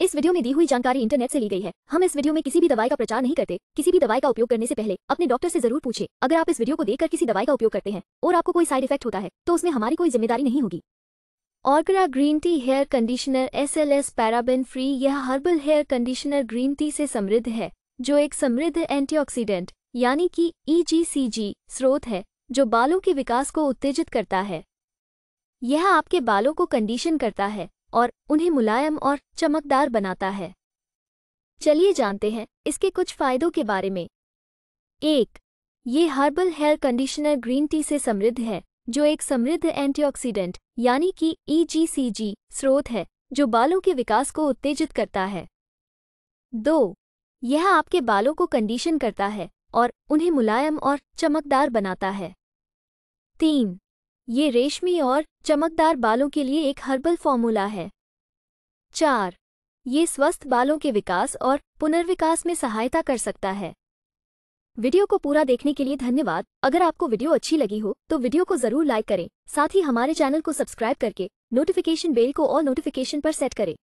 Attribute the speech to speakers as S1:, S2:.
S1: इस वीडियो में दी हुई जानकारी इंटरनेट से ली गई है हम इस वीडियो में किसी भी दवाई का प्रचार नहीं करते किसी भी दवाई का उपयोग करने से पहले अपने डॉक्टर से जरूर पूछे अगर आप इस वीडियो को देखकर किसी दवाई का उपयोग करते हैं और आपको कोई साइड इफेक्ट होता है तो उसमें हमारी कोई जिम्मेदारी नहीं होगी ऑर्गरा green tea hair conditioner S L S paraben free यह herbal hair conditioner green tea से समृद्ध है जो एक समृद्ध एंटी यानी कि ई e स्रोत है जो बालों के विकास को उत्तेजित करता है यह आपके बालों को कंडीशन करता है और उन्हें मुलायम और चमकदार बनाता है चलिए जानते हैं इसके कुछ फायदों के बारे में एक ये herbal hair conditioner green tea से समृद्ध है जो एक समृद्ध एंटीऑक्सीडेंट यानी कि ईजीसीजी e स्रोत है जो बालों के विकास को उत्तेजित करता है दो यह आपके बालों को कंडीशन करता है और उन्हें मुलायम और चमकदार बनाता है तीन ये रेशमी और चमकदार बालों के लिए एक हर्बल फॉर्मूला है चार ये स्वस्थ बालों के विकास और पुनर्विकास में सहायता कर सकता है वीडियो को पूरा देखने के लिए धन्यवाद अगर आपको वीडियो अच्छी लगी हो तो वीडियो को जरूर लाइक करें साथ ही हमारे चैनल को सब्सक्राइब करके नोटिफिकेशन बेल को और नोटिफिकेशन पर सेट करें